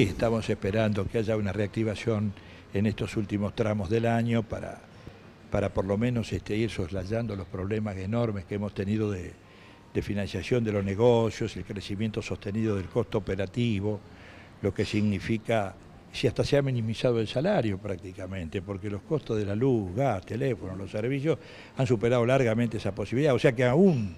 Estamos esperando que haya una reactivación en estos últimos tramos del año para, para por lo menos este, ir soslayando los problemas enormes que hemos tenido de, financiación de los negocios, el crecimiento sostenido del costo operativo, lo que significa, si hasta se ha minimizado el salario prácticamente, porque los costos de la luz, gas, teléfono, los servicios han superado largamente esa posibilidad, o sea que aún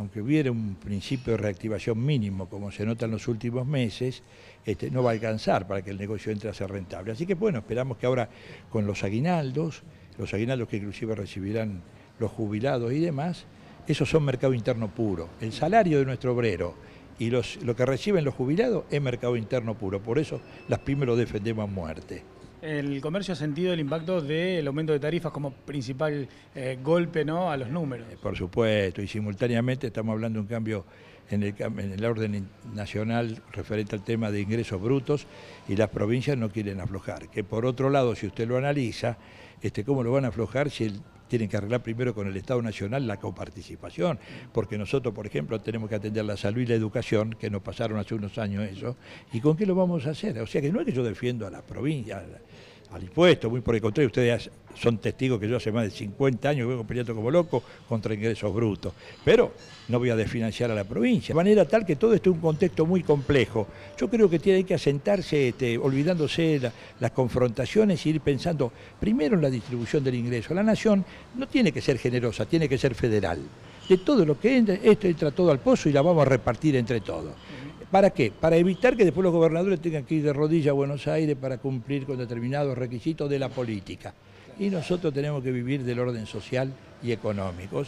aunque hubiera un principio de reactivación mínimo, como se nota en los últimos meses, este, no va a alcanzar para que el negocio entre a ser rentable. Así que bueno, esperamos que ahora con los aguinaldos, los aguinaldos que inclusive recibirán los jubilados y demás, esos son mercado interno puro. El salario de nuestro obrero y los, lo que reciben los jubilados es mercado interno puro. Por eso las pymes lo defendemos a muerte el comercio ha sentido el impacto del aumento de tarifas como principal eh, golpe ¿no? a los números. Eh, por supuesto, y simultáneamente estamos hablando de un cambio en el, en el orden nacional referente al tema de ingresos brutos y las provincias no quieren aflojar. Que por otro lado, si usted lo analiza, este, ¿cómo lo van a aflojar si el tienen que arreglar primero con el Estado Nacional la coparticipación, porque nosotros, por ejemplo, tenemos que atender la salud y la educación, que nos pasaron hace unos años eso, ¿y con qué lo vamos a hacer? O sea que no es que yo defiendo a la provincia, al impuesto, muy por el contrario, ustedes son testigos que yo hace más de 50 años vengo peleando como loco contra ingresos brutos, pero no voy a desfinanciar a la provincia, de manera tal que todo esto es un contexto muy complejo. Yo creo que tiene que asentarse, este, olvidándose las confrontaciones, e ir pensando primero en la distribución del ingreso. La nación no tiene que ser generosa, tiene que ser federal. De todo lo que entra, esto entra todo al pozo y la vamos a repartir entre todos. ¿Para qué? Para evitar que después los gobernadores tengan que ir de rodillas a Buenos Aires para cumplir con determinados requisitos de la política. Y nosotros tenemos que vivir del orden social y económico.